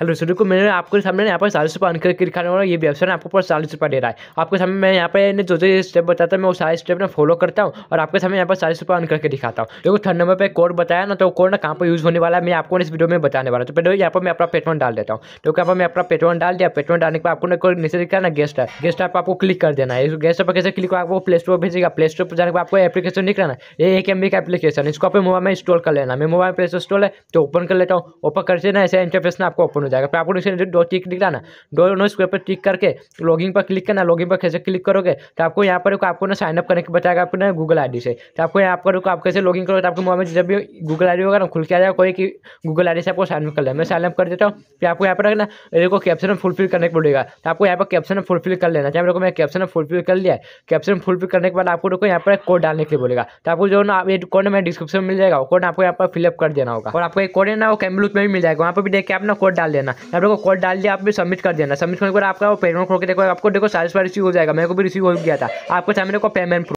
hello student को मैंने आपके सामने यहाँ पर चालीस रुपये अनकर करके दिखाने वाला ये वेबसाइट आपको पर चालीस रुपये दे रहा है आपके सामने मैं यहाँ पर जो जो स्टेप बताता हूँ मैं वो सारे स्टेप ना फॉलो करता हूँ और आपके सामने यहाँ पर चालीस रुपये अनकर करके दिखाता हूँ देखो थर्ड नंबर पर कोड बताया ना तो कोड ना कहाँ पर यूज़ होने वाला है मैं आपको इस वीडियो में बताने वाला तो पहले यहाँ पर मैं अपना पेटवन डाल देता हूँ तो यहाँ पर मैं अपना पेटवन डाल दिया पेट्रोल डालने के बाद आपको नीचे दिखा ना गेस्ट है गेस्ट ऐप आपको क्लिक कर देना है गेस्ट पर कैसे क्लिक आपको प्ले स्टोर भेजेगा प्ले स्टोर पर जाने के आपको एप्लीकेशन दिख रहा है ये एक एम का एप्लीकेशन इसको आप मोबाइल में इंस्टॉल कर लेना मैं मोबाइल प्ले स्टोर है तो ओपन कर लेता हूँ ओपन कर ना ऐसे इंटरफेस ना आपको ओपन हो जाएगा फिर आपको नीचे दो टिक दिख रहा ना दो नो स्क्वेयर पर टिक करके लॉगिन पर क्लिक करना लॉगिन पर कैसे क्लिक करोगे तो आपको यहाँ पर आपको ना साइनअप करने के बताएगा आपको ना गूगल आई से तो आपको यहाँ पर आप कैसे लॉगिन करोगे तो आपके मोबाइल में जब भी गूगल आई होगा ना खुल के आ जाएगा कोई कि गूगल आई से आपको साइनअप कर लेना मैं साइनअप कर देता हूँ फिर आपको यहाँ पर ना मेरे को कैप्शन में फुलफिल करने को पड़ेगा तो आपको यहाँ पर कैप्शन में फुलफिल कर लेना चाहिए मेरे को मैं कैप्शन में फुलफिल कर लिया कैप्शन फुलफिल करने के बाद आपको देखो यहाँ पर कोड डालने के लिए बोलेगा तो आपको जो ना ये कोड मेरे डिस्क्रिप्शन में मिल जाएगा कोड आपको यहाँ पर फिलअप कर देना होगा और आपको एक कोड है ना वो कैमलूथ में भी मिल जाएगा वहाँ पर भी देख के आप ना कोड डाल लेना यहाँ पर कॉल डाल दिया आप भी सबमिट कर देना सबमिट करने के बाद आपका पेमेंट खोल के देखो आपको देखो सारे सारी रिसीव हो जाएगा मेरे को भी रिसीव हो गया था आपको सामने को पेमेंट